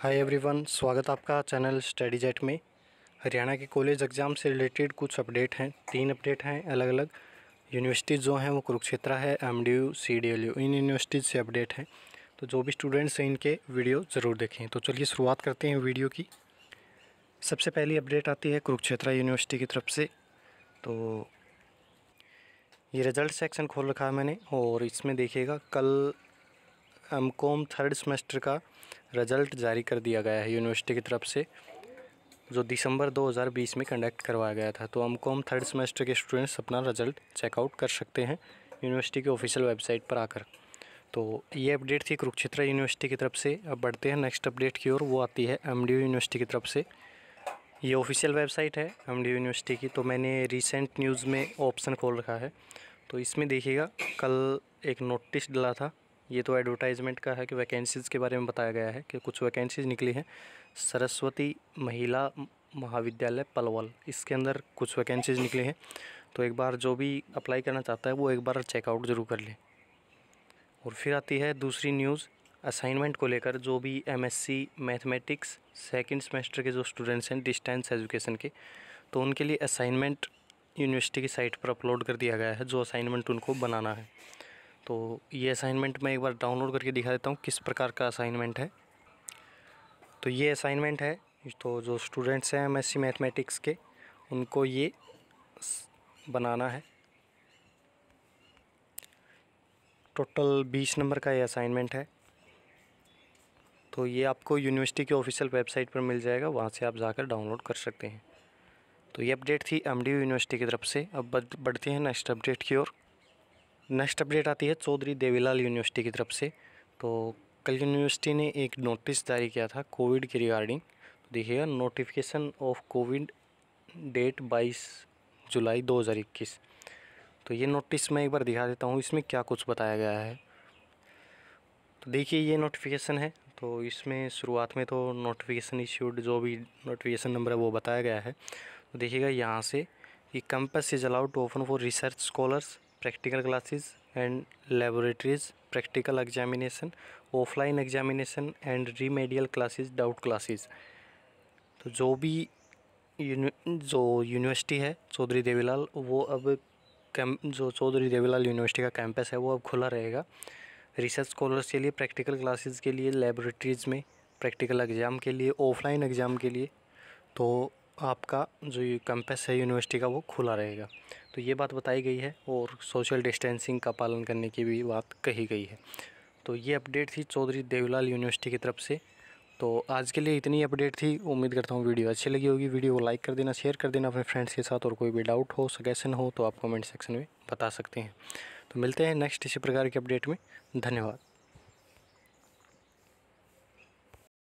hi everyone स्वागत आपका channel study jet में हरियाणा के कॉलेज एग्ज़ाम से रिलेटेड कुछ अपडेट हैं तीन अपडेट हैं अलग अलग यूनिवर्सिटीज़ जो हैं वो कुरुक्षेत्रा है M D U C D L U इन यूनिवर्सिटीज़ से अपडेट हैं तो जो भी स्टूडेंट्स हैं इनके वीडियो ज़रूर देखें तो चलिए शुरुआत करते हैं वीडियो की सबसे पहली अपडेट आती है कुरुक्षेत्रा यूनिवर्सिटी की तरफ से तो ये रिज़ल्ट सेक्शन खोल रखा है मैंने और इसमें देखिएगा कल एम थर्ड सेमेस्टर का रिज़ल्ट जारी कर दिया गया है यूनिवर्सिटी की तरफ से जो दिसंबर 2020 में कंडक्ट करवाया गया था तो हम कॉम थर्ड सेमेस्टर के स्टूडेंट्स अपना रिज़ल्ट चेकआउट कर सकते हैं यूनिवर्सिटी की ऑफिशियल वेबसाइट पर आकर तो ये अपडेट थी कुरुक्षेत्र यूनिवर्सिटी की तरफ से अब बढ़ते हैं नेक्स्ट अपडेट की ओर वो आती है एम यूनिवर्सिटी की तरफ से ये ऑफिशियल वेबसाइट है एम यूनिवर्सिटी की तो मैंने रिसेंट न्यूज़ में ऑप्शन खोल रखा है तो इसमें देखिएगा कल एक नोटिस डला था ये तो एडवर्टाइजमेंट का है कि वैकेंसीज़ के बारे में बताया गया है कि कुछ वैकेंसीज निकली हैं सरस्वती महिला महाविद्यालय पलवल इसके अंदर कुछ वैकेंसीज निकली हैं तो एक बार जो भी अप्लाई करना चाहता है वो एक बार चेकआउट ज़रूर कर लें और फिर आती है दूसरी न्यूज़ असाइनमेंट को लेकर जो भी सी मैथमेटिक्स सेकेंड सेमेस्टर के जो स्टूडेंट्स हैं डिस्टेंस एजुकेशन के तो उनके लिए असाइनमेंट यूनिवर्सिटी की साइट पर अपलोड कर दिया गया है जो असाइनमेंट उनको बनाना है तो ये असाइनमेंट मैं एक बार डाउनलोड करके दिखा देता हूँ किस प्रकार का असाइनमेंट है तो ये असाइनमेंट है तो जो स्टूडेंट्स हैं एम एस मैथमेटिक्स के उनको ये बनाना है टोटल बीस नंबर का ये असाइनमेंट है तो ये आपको यूनिवर्सिटी के ऑफिशियल वेबसाइट पर मिल जाएगा वहाँ से आप जाकर डाउनलोड कर सकते हैं तो ये अपडेट थी एमडीयू यूनिवर्सिटी की तरफ से अब बढ़ते हैं नेक्स्ट अपडेट की ओर नेक्स्ट अपडेट आती है चौधरी देवीलाल यूनिवर्सिटी की तरफ से तो कल यूनिवर्सिटी ने एक नोटिस जारी किया था कोविड के रिगार्डिंग तो देखिएगा नोटिफिकेशन ऑफ कोविड डेट 22 जुलाई 2021 तो ये नोटिस मैं एक बार दिखा देता हूँ इसमें क्या कुछ बताया गया है तो देखिए ये नोटिफिकेशन है तो इसमें शुरुआत में तो नोटिफिकेशन इश्यूड जो भी नोटिफिकेशन नंबर है वो बताया गया है तो देखिएगा यहाँ से कि campus is allowed to open for research scholars practical classes and laboratories practical examination offline examination and remedial classes doubt classes तो जो भी यूनि, जो यूनिवर्सिटी है चौधरी देवीलाल वो अब कैम जो चौधरी देवीलाल यूनिवर्सिटी का कैंपस है वो अब खुला रहेगा रिसर्च स्कॉलर्स के लिए प्रैक्टिकल क्लासेस के लिए लेबोरेटरीज़ में प्रैक्टिकल एग्ज़ाम के लिए ऑफलाइन एग्ज़ाम के लिए तो आपका जो ये कैंपस है यूनिवर्सिटी का वो खुला रहेगा तो ये बात बताई गई है और सोशल डिस्टेंसिंग का पालन करने की भी बात कही गई है तो ये अपडेट थी चौधरी देवीलाल यूनिवर्सिटी की तरफ से तो आज के लिए इतनी अपडेट थी उम्मीद करता हूँ वीडियो अच्छी लगी होगी वीडियो को लाइक कर देना शेयर कर देना अपने फ्रेंड्स के साथ और कोई भी डाउट हो सजेशन हो तो आप कमेंट सेक्शन में बता सकते हैं तो मिलते हैं नेक्स्ट इसी प्रकार के अपडेट में धन्यवाद